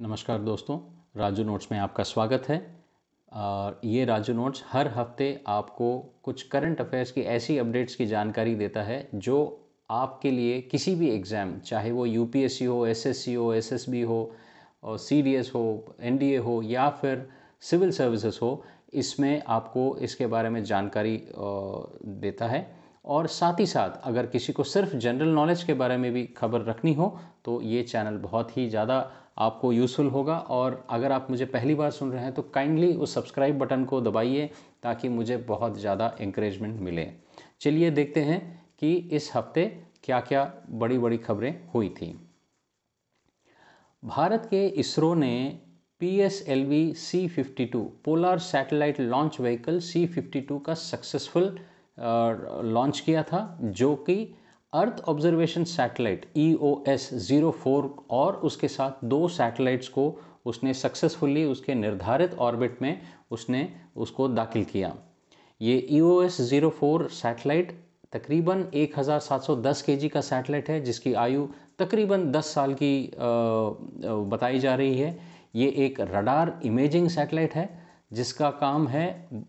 नमस्कार दोस्तों राजू नोट्स में आपका स्वागत है और ये राजू नोट्स हर हफ्ते आपको कुछ करंट अफेयर्स की ऐसी अपडेट्स की जानकारी देता है जो आपके लिए किसी भी एग्ज़ाम चाहे वो यूपीएससी हो एसएससी हो एसएसबी हो और सीडीएस हो एनडीए हो या फिर सिविल सर्विसेज हो इसमें आपको इसके बारे में जानकारी देता है और साथ ही साथ अगर किसी को सिर्फ जनरल नॉलेज के बारे में भी खबर रखनी हो तो ये चैनल बहुत ही ज़्यादा आपको यूज़फुल होगा और अगर आप मुझे पहली बार सुन रहे हैं तो काइंडली उस सब्सक्राइब बटन को दबाइए ताकि मुझे बहुत ज़्यादा इंक्रेजमेंट मिले चलिए देखते हैं कि इस हफ्ते क्या क्या बड़ी बड़ी खबरें हुई थी भारत के इसरो ने P S L V C fifty two polar satellite launch vehicle C fifty two का सक्सेसफुल लॉन्च किया था जो कि earth observation satellite E O S zero four और उसके साथ दो सैटेलाइट्स को उसने सक्सेसफुली उसके निर्धारित ऑर्बिट में उसने उसको दाखिल किया ये E O S zero four satellite तकरीबन 1710 केजी का सैटेलाइट है जिसकी आयु तकरीबन 10 साल की बताई जा रही है ये एक रडार इमेजिंग सैटेलाइट है जिसका काम है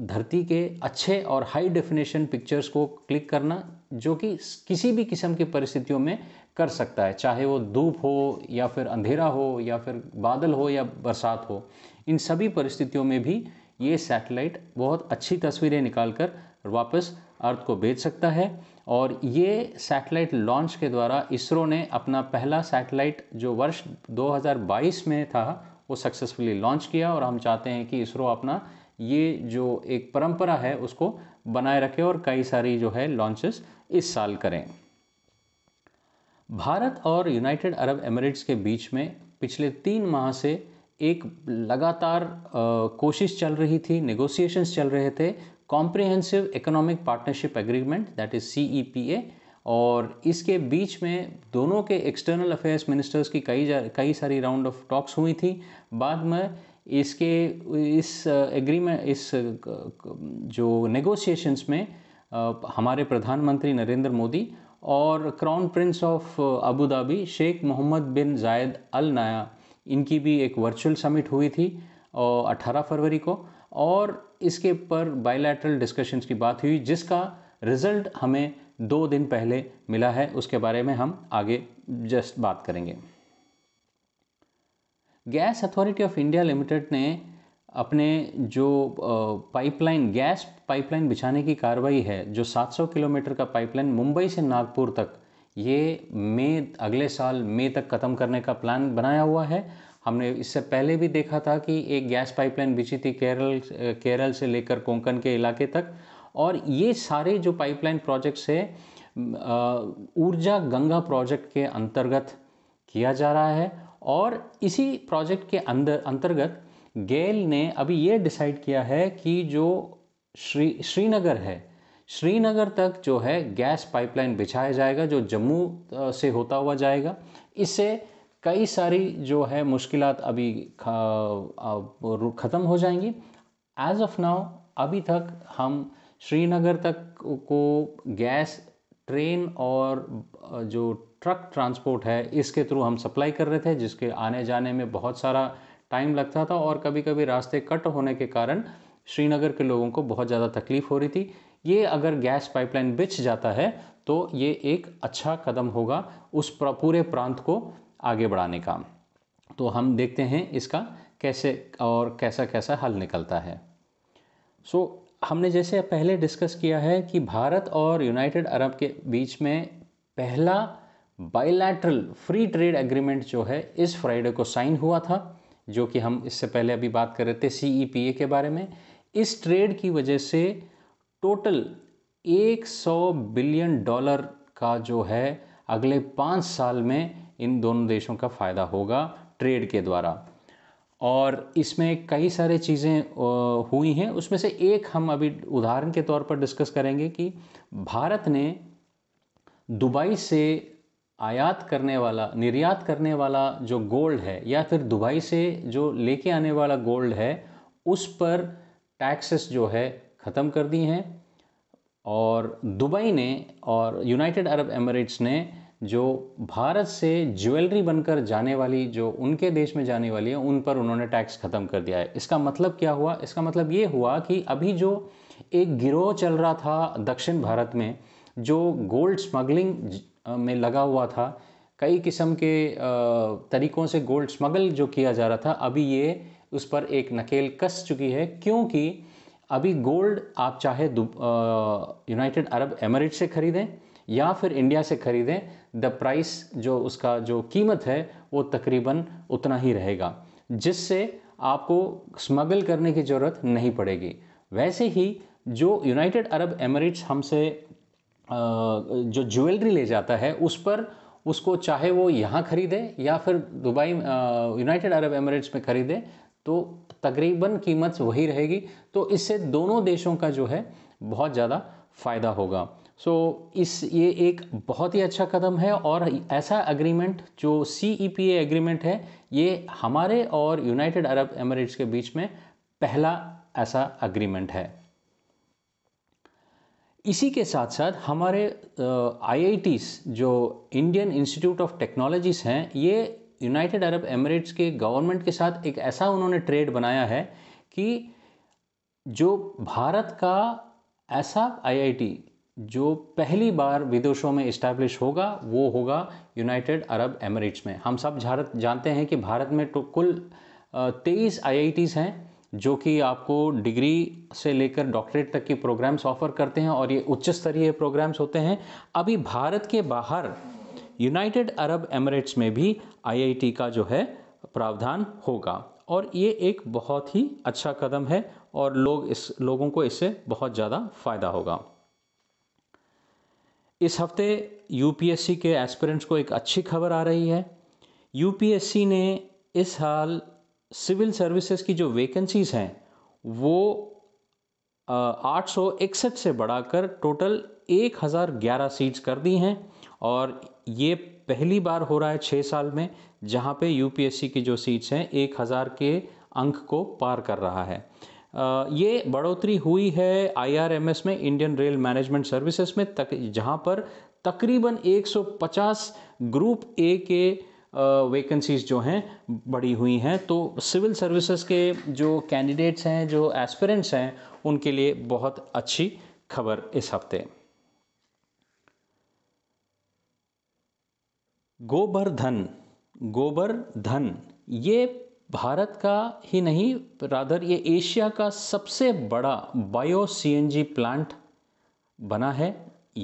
धरती के अच्छे और हाई डेफिनेशन पिक्चर्स को क्लिक करना जो कि किसी भी किस्म की परिस्थितियों में कर सकता है चाहे वो धूप हो या फिर अंधेरा हो या फिर बादल हो या बरसात हो इन सभी परिस्थितियों में भी ये सैटेलाइट बहुत अच्छी तस्वीरें निकाल कर वापस अर्थ को भेज सकता है और ये सैटेलाइट लॉन्च के द्वारा इसरो ने अपना पहला सैटेलाइट जो वर्ष 2022 में था वो सक्सेसफुली लॉन्च किया और हम चाहते हैं कि इसरो अपना ये जो एक परंपरा है उसको बनाए रखें और कई सारी जो है लॉन्चेस इस साल करें भारत और यूनाइटेड अरब एमिरेट्स के बीच में पिछले तीन माह से एक लगातार कोशिश चल रही थी नेगोशिएशंस चल रहे थे comprehensive economic partnership agreement that is C E P A और इसके बीच में दोनों के एक्सटर्नल अफेयर्स मिनिस्टर्स की कई कई सारी राउंड ऑफ टॉक्स हुई थी बाद में इसके इस एग्रीमेंट इस जो नेगोशिएशंस में हमारे प्रधानमंत्री नरेंद्र मोदी और crown prince of Abu Dhabi Sheikh Mohammed bin Zayed Al नाया इनकी भी एक वर्चुअल समिट हुई थी 18 फरवरी को और इसके पर बायलैटरल डिस्कशंस की बात हुई जिसका रिजल्ट हमें दो दिन पहले मिला है उसके बारे में हम आगे जस्ट बात करेंगे Gas Authority of India Limited ने अपने जो पाइपलाइन गैस पाइपलाइन बिछाने की कार्रवाई है जो 700 किलोमीटर का पाइपलाइन मुंबई से नागपुर तक ये मई अगले साल मई तक ख़त्म करने का प्लान बनाया हुआ है हमने इससे पहले भी देखा था कि एक गैस पाइपलाइन बिछी थी केरल केरल से लेकर कोंकण के इलाके तक और ये सारे जो पाइपलाइन प्रोजेक्ट्स है ऊर्जा गंगा प्रोजेक्ट के अंतर्गत किया जा रहा है और इसी प्रोजेक्ट के अंदर अंतर्गत गेल ने अभी ये डिसाइड किया है कि जो श्री श्रीनगर है श्रीनगर तक जो है गैस पाइपलाइन बिछाया जाएगा जो जम्मू से होता हुआ जाएगा इससे कई सारी जो है मुश्किल अभी ख़त्म हो जाएंगी एज ऑफ नाउ अभी तक हम श्रीनगर तक को गैस ट्रेन और जो ट्रक ट्रांसपोर्ट है इसके थ्रू हम सप्लाई कर रहे थे जिसके आने जाने में बहुत सारा टाइम लगता था और कभी कभी रास्ते कट होने के कारण श्रीनगर के लोगों को बहुत ज़्यादा तकलीफ हो रही थी ये अगर गैस पाइपलाइन बिछ जाता है तो ये एक अच्छा कदम होगा उस पूरे प्रांत को आगे बढ़ाने का तो हम देखते हैं इसका कैसे और कैसा कैसा हल निकलता है सो so, हमने जैसे पहले डिस्कस किया है कि भारत और यूनाइटेड अरब के बीच में पहला बायलैटरल फ्री ट्रेड एग्रीमेंट जो है इस फ्राइडे को साइन हुआ था जो कि हम इससे पहले अभी बात कर रहे थे सी e के बारे में इस ट्रेड की वजह से टोटल 100 बिलियन डॉलर का जो है अगले पाँच साल में इन दोनों देशों का फ़ायदा होगा ट्रेड के द्वारा और इसमें कई सारे चीज़ें हुई हैं उसमें से एक हम अभी उदाहरण के तौर पर डिस्कस करेंगे कि भारत ने दुबई से आयात करने वाला निर्यात करने वाला जो गोल्ड है या फिर दुबई से जो लेके आने वाला गोल्ड है उस पर टैक्सेस जो है ख़त्म कर दी हैं और दुबई ने और यूनाइटेड अरब एमिरेट्स ने जो भारत से ज्वेलरी बनकर जाने वाली जो उनके देश में जाने वाली है उन पर उन्होंने टैक्स ख़त्म कर दिया है इसका मतलब क्या हुआ इसका मतलब ये हुआ कि अभी जो एक गिरोह चल रहा था दक्षिण भारत में जो गोल्ड स्मगलिंग में लगा हुआ था कई किस्म के तरीक़ों से गोल्ड स्मगल जो किया जा रहा था अभी ये उस पर एक नकेल कस चुकी है क्योंकि अभी गोल्ड आप चाहे यूनाइटेड अरब एमरेट से ख़रीदें या फिर इंडिया से ख़रीदें द प्राइस जो उसका जो कीमत है वो तकरीबन उतना ही रहेगा जिससे आपको स्मगल करने की ज़रूरत नहीं पड़ेगी वैसे ही जो यूनाइटेड अरब एमरेट्स हमसे जो ज्वेलरी ले जाता है उस पर उसको चाहे वो यहाँ ख़रीदे या फिर दुबई यूनाइटेड अरब एमिरेट्स में ख़रीदे तो तकरीबन कीमत वही रहेगी तो इससे दोनों देशों का जो है बहुत ज़्यादा फ़ायदा होगा सो so, इस ये एक बहुत ही अच्छा कदम है और ऐसा एग्रीमेंट जो सी ई पी एग्रीमेंट है ये हमारे और यूनाइटेड अरब एमिरेट्स के बीच में पहला ऐसा एग्रीमेंट है इसी के साथ साथ हमारे आईआईटीज़ जो इंडियन इंस्टीट्यूट ऑफ टेक्नोलॉजीज़ हैं ये यूनाइटेड अरब एमरेट्स के गवर्नमेंट के साथ एक ऐसा उन्होंने ट्रेड बनाया है कि जो भारत का ऐसा आईआईटी जो पहली बार विदेशों में इस्टेब्लिश होगा वो होगा यूनाइटेड अरब एमरेट्स में हम सब भारत जानते हैं कि भारत में तो कुल तेईस आईआईटीज़ हैं जो कि आपको डिग्री से लेकर डॉक्टरेट तक की प्रोग्राम्स ऑफ़र करते हैं और ये उच्च स्तरीय प्रोग्राम्स होते हैं अभी भारत के बाहर यूनाइटेड अरब एमरेट्स में भी आईआईटी का जो है प्रावधान होगा और ये एक बहुत ही अच्छा कदम है और लोग इस लोगों को इससे बहुत ज़्यादा फ़ायदा होगा इस हफ्ते यूपीएससी के एस्पिरेंट्स को एक अच्छी खबर आ रही है यूपीएससी ने इस साल सिविल सर्विसेज की जो वैकेंसीज़ हैं वो आठ सौ इकसठ से बढ़ाकर टोटल एक हज़ार ग्यारह सीट्स कर दी हैं और ये पहली बार हो रहा है छः साल में जहाँ पे यूपीएससी की जो सीट्स हैं एक हज़ार के अंक को पार कर रहा है ये बढ़ोतरी हुई है आईआरएमएस में इंडियन रेल मैनेजमेंट सर्विसेज में तक जहाँ पर तकरीबन 150 ग्रुप ए के वैकेंसीज़ जो हैं बढ़ी हुई हैं तो सिविल सर्विसेज के जो कैंडिडेट्स हैं जो एस्पिरेंट्स हैं उनके लिए बहुत अच्छी खबर इस हफ्ते गोबर धन गोबर धन ये भारत का ही नहीं राधर ये एशिया का सबसे बड़ा बायो सीएनजी प्लांट बना है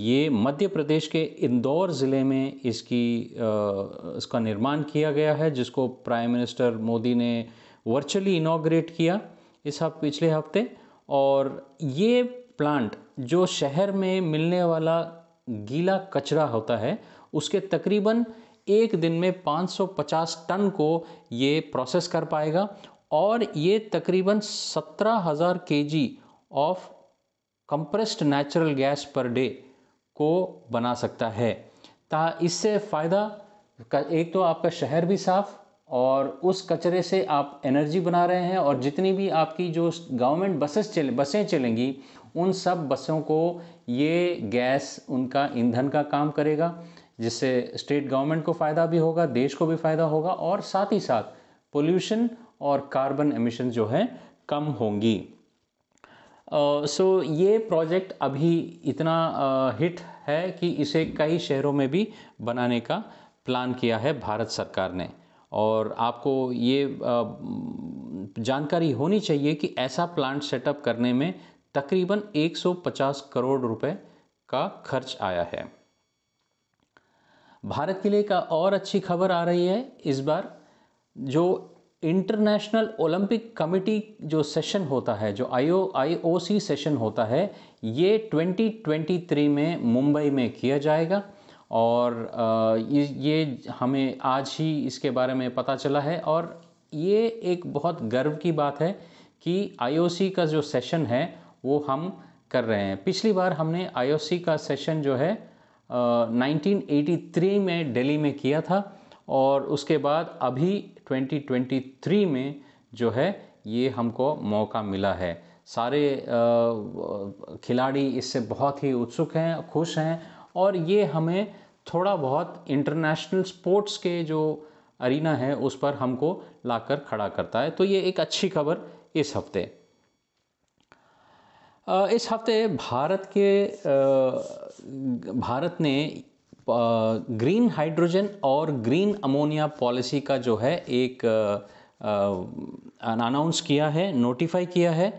ये मध्य प्रदेश के इंदौर ज़िले में इसकी इसका निर्माण किया गया है जिसको प्राइम मिनिस्टर मोदी ने वर्चुअली इनाग्रेट किया इस हफ पिछले हफ्ते और ये प्लांट जो शहर में मिलने वाला गीला कचरा होता है उसके तकरीबन एक दिन में 550 टन को ये प्रोसेस कर पाएगा और ये तकरीबन 17,000 KG of compressed natural gas per day को बना सकता है ता इससे फ़ायदा एक तो आपका शहर भी साफ़ और उस कचरे से आप एनर्जी बना रहे हैं और जितनी भी आपकी जो गवर्नमेंट बसेस चल बसें चलेंगी उन सब बसों को ये गैस उनका ईंधन का काम करेगा जिससे स्टेट गवर्नमेंट को फ़ायदा भी होगा देश को भी फ़ायदा होगा और साथ ही साथ पोल्यूशन और कार्बन एमिशन जो है कम होंगी सो uh, so, ये प्रोजेक्ट अभी इतना हिट है कि इसे कई शहरों में भी बनाने का प्लान किया है भारत सरकार ने और आपको ये uh, जानकारी होनी चाहिए कि ऐसा प्लांट सेटअप करने में तकरीबन 150 करोड़ रुपए का खर्च आया है भारत के लिए का और अच्छी खबर आ रही है इस बार जो इंटरनेशनल ओलंपिक कमिटी जो सेशन होता है जो आई ओ सेशन होता है ये 2023 में मुंबई में किया जाएगा और ये, ये हमें आज ही इसके बारे में पता चला है और ये एक बहुत गर्व की बात है कि आईओसी का जो सेशन है वो हम कर रहे हैं पिछली बार हमने आईओसी का सेशन जो है आ, 1983 में दिल्ली में किया था और उसके बाद अभी 2023 में जो है ये हमको मौका मिला है सारे खिलाड़ी इससे बहुत ही उत्सुक हैं खुश हैं और ये हमें थोड़ा बहुत इंटरनेशनल स्पोर्ट्स के जो अरीना है उस पर हमको लाकर खड़ा करता है तो ये एक अच्छी खबर इस हफ्ते इस हफ्ते भारत के भारत ने ग्रीन हाइड्रोजन और ग्रीन अमोनिया पॉलिसी का जो है एक अनाउंस किया है नोटिफाई किया है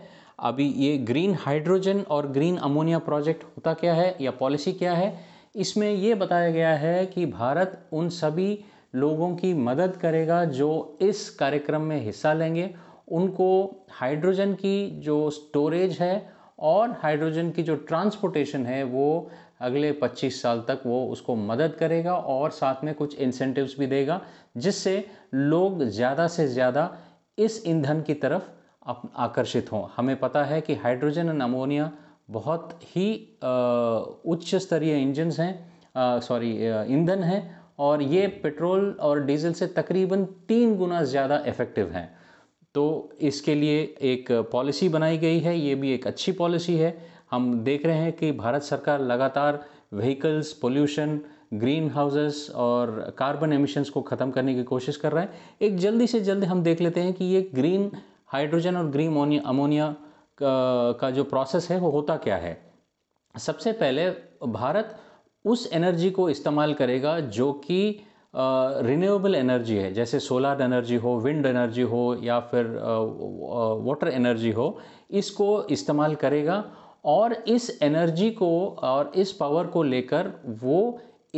अभी ये ग्रीन हाइड्रोजन और ग्रीन अमोनिया प्रोजेक्ट होता क्या है या पॉलिसी क्या है इसमें ये बताया गया है कि भारत उन सभी लोगों की मदद करेगा जो इस कार्यक्रम में हिस्सा लेंगे उनको हाइड्रोजन की जो स्टोरेज है और हाइड्रोजन की जो ट्रांसपोर्टेशन है वो अगले 25 साल तक वो उसको मदद करेगा और साथ में कुछ इंसेंटिव्स भी देगा जिससे लोग ज़्यादा से ज़्यादा इस ईंधन की तरफ आकर्षित हों हमें पता है कि हाइड्रोजन एंड अमोनिया बहुत ही उच्च स्तरीय इंजन हैं सॉरी ईंधन हैं और ये पेट्रोल और डीजल से तकरीबन तीन गुना ज़्यादा इफ़ेक्टिव हैं तो इसके लिए एक पॉलिसी बनाई गई है ये भी एक अच्छी पॉलिसी है हम देख रहे हैं कि भारत सरकार लगातार व्हीकल्स पोल्यूशन ग्रीन हाउसेस और कार्बन एमिशंस को ख़त्म करने की कोशिश कर रहा है एक जल्दी से जल्दी हम देख लेते हैं कि ये ग्रीन हाइड्रोजन और ग्रीन अमोनिया का जो प्रोसेस है वो होता क्या है सबसे पहले भारत उस एनर्जी को इस्तेमाल करेगा जो कि रिन्यूएबल एनर्जी है जैसे सोलार एनर्जी हो विंड एनर्जी हो या फिर वाटर एनर्जी हो इसको इस्तेमाल करेगा और इस एनर्जी को और इस पावर को लेकर वो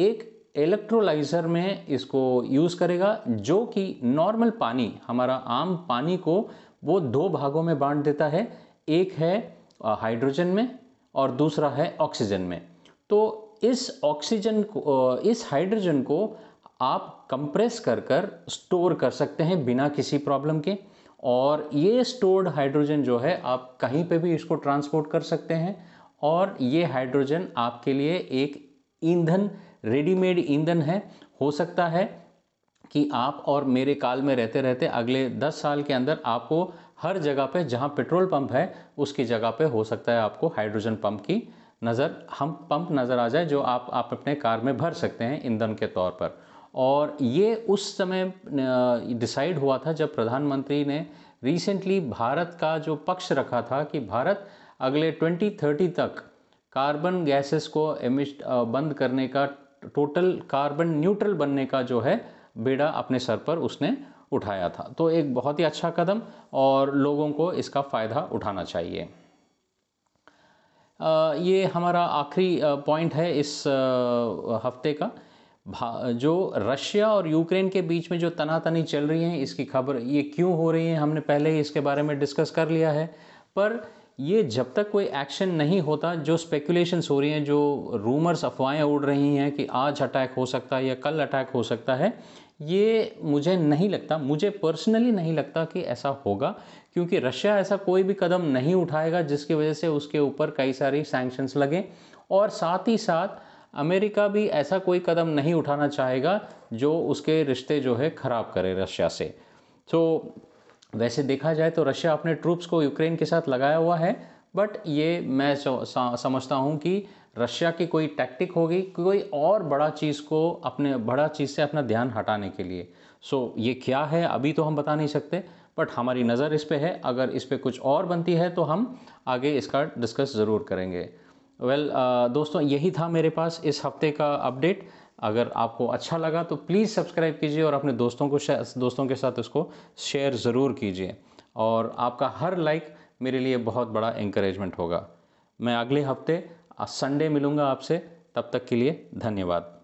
एक इलेक्ट्रोलाइज़र में इसको यूज़ करेगा जो कि नॉर्मल पानी हमारा आम पानी को वो दो भागों में बांट देता है एक है हाइड्रोजन में और दूसरा है ऑक्सीजन में तो इस ऑक्सीजन को इस हाइड्रोजन को आप कंप्रेस कर कर स्टोर कर सकते हैं बिना किसी प्रॉब्लम के और ये स्टोर्ड हाइड्रोजन जो है आप कहीं पे भी इसको ट्रांसपोर्ट कर सकते हैं और ये हाइड्रोजन आपके लिए एक ईंधन रेडीमेड ईंधन है हो सकता है कि आप और मेरे काल में रहते रहते अगले 10 साल के अंदर आपको हर जगह पे जहाँ पेट्रोल पंप है उसकी जगह पे हो सकता है आपको हाइड्रोजन पंप की नज़र हम पंप नज़र आ जाए जो आप आप अपने कार में भर सकते हैं ईंधन के तौर पर और ये उस समय डिसाइड हुआ था जब प्रधानमंत्री ने रिसेंटली भारत का जो पक्ष रखा था कि भारत अगले 2030 तक कार्बन गैसेस को एमिश बंद करने का टोटल कार्बन न्यूट्रल बनने का जो है बेड़ा अपने सर पर उसने उठाया था तो एक बहुत ही अच्छा कदम और लोगों को इसका फ़ायदा उठाना चाहिए ये हमारा आखिरी पॉइंट है इस हफ्ते का जो रशिया और यूक्रेन के बीच में जो तनातनी चल रही है इसकी खबर ये क्यों हो रही है हमने पहले ही इसके बारे में डिस्कस कर लिया है पर ये जब तक कोई एक्शन नहीं होता जो स्पेकुलेशंस हो रही हैं जो रूमर्स अफवाहें उड़ रही हैं कि आज अटैक हो सकता है या कल अटैक हो सकता है ये मुझे नहीं लगता मुझे पर्सनली नहीं लगता कि ऐसा होगा क्योंकि रशिया ऐसा कोई भी कदम नहीं उठाएगा जिसकी वजह से उसके ऊपर कई सारी सैंक्शंस लगें और साथ ही साथ अमेरिका भी ऐसा कोई कदम नहीं उठाना चाहेगा जो उसके रिश्ते जो है ख़राब करे रशिया से तो वैसे देखा जाए तो रशिया अपने ट्रूप्स को यूक्रेन के साथ लगाया हुआ है बट ये मैं समझता हूँ कि रशिया की कोई टैक्टिक होगी कोई और बड़ा चीज़ को अपने बड़ा चीज़ से अपना ध्यान हटाने के लिए सो so, ये क्या है अभी तो हम बता नहीं सकते बट हमारी नज़र इस पर है अगर इस पर कुछ और बनती है तो हम आगे इसका डिस्कस ज़रूर करेंगे वेल well, uh, दोस्तों यही था मेरे पास इस हफ्ते का अपडेट अगर आपको अच्छा लगा तो प्लीज़ सब्सक्राइब कीजिए और अपने दोस्तों को दोस्तों के साथ इसको शेयर ज़रूर कीजिए और आपका हर लाइक मेरे लिए बहुत बड़ा इंकरेजमेंट होगा मैं अगले हफ्ते संडे मिलूँगा आपसे तब तक के लिए धन्यवाद